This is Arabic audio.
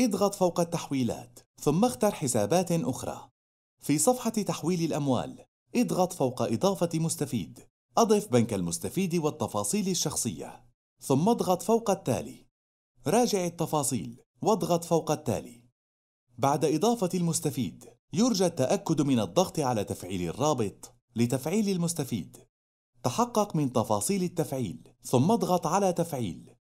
اضغط فوق التحويلات ثم اختر حسابات أخرى في صفحة تحويل الأموال اضغط فوق إضافة مستفيد أضف بنك المستفيد والتفاصيل الشخصية ثم اضغط فوق التالي راجع التفاصيل واضغط فوق التالي بعد إضافة المستفيد يرجى التأكد من الضغط على تفعيل الرابط لتفعيل المستفيد تحقق من تفاصيل التفعيل ثم اضغط على تفعيل